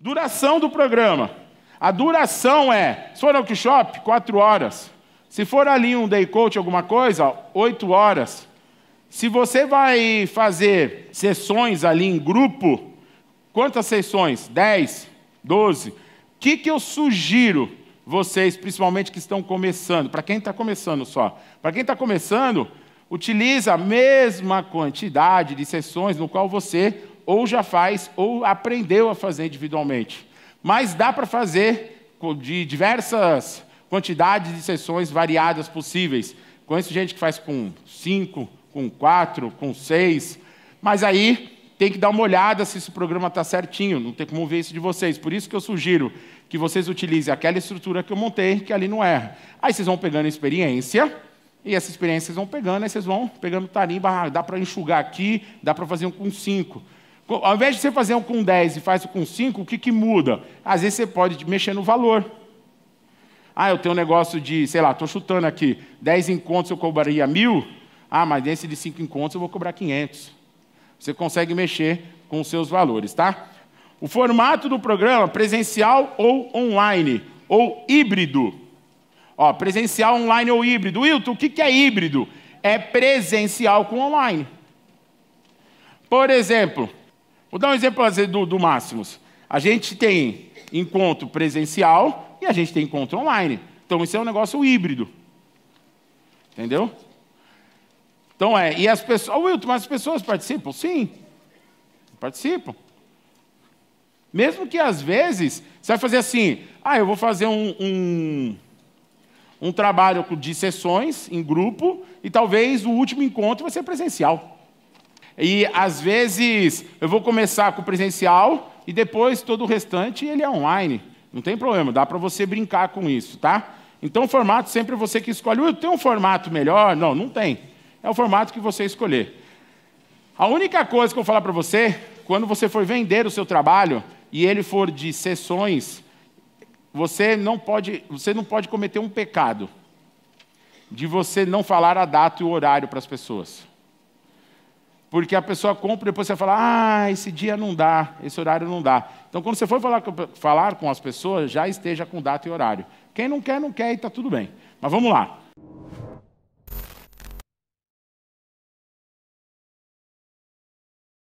Duração do programa. A duração é, se for no workshop, quatro horas. Se for ali um day coach, alguma coisa, oito horas. Se você vai fazer sessões ali em grupo, quantas sessões? Dez, doze. O que, que eu sugiro vocês, principalmente que estão começando? Para quem está começando só. Para quem está começando, utiliza a mesma quantidade de sessões no qual você ou já faz ou aprendeu a fazer individualmente. Mas dá para fazer de diversas quantidades de sessões variadas possíveis. Conheço gente que faz com cinco, com quatro, com seis. Mas aí tem que dar uma olhada se esse programa está certinho, não tem como ver isso de vocês. Por isso que eu sugiro que vocês utilizem aquela estrutura que eu montei, que ali não erra. Aí vocês vão pegando experiência, e essa experiência vocês vão pegando, aí vocês vão pegando tarimba, ah, dá para enxugar aqui, dá para fazer um com cinco. Ao invés de você fazer um com 10 e faz um com 5, o que, que muda? Às vezes você pode mexer no valor. Ah, eu tenho um negócio de, sei lá, estou chutando aqui, 10 encontros eu cobraria mil, ah, mas nesse de 5 encontros eu vou cobrar 500. Você consegue mexer com os seus valores, tá? O formato do programa, presencial ou online, ou híbrido. Ó, presencial, online ou híbrido. Wilton, o que é híbrido? É presencial com online. Por exemplo, Vou dar um exemplo do, do Máximos. A gente tem encontro presencial e a gente tem encontro online. Então, isso é um negócio híbrido. Entendeu? Então é, e as pessoas, oh, Wilton, mas as pessoas participam? Sim, participam. Mesmo que às vezes você vai fazer assim, ah, eu vou fazer um, um, um trabalho de sessões em grupo e talvez o último encontro vai ser presencial. E às vezes eu vou começar com o presencial e depois todo o restante ele é online. Não tem problema, dá para você brincar com isso, tá? Então o formato sempre é você que escolhe. Eu tenho um formato melhor? Não, não tem. É o formato que você escolher. A única coisa que eu vou falar para você, quando você for vender o seu trabalho e ele for de sessões, você não pode, você não pode cometer um pecado de você não falar a data e o horário para as pessoas. Porque a pessoa compra e depois você fala, ah, esse dia não dá, esse horário não dá. Então, quando você for falar, falar com as pessoas, já esteja com data e horário. Quem não quer, não quer e está tudo bem. Mas vamos lá.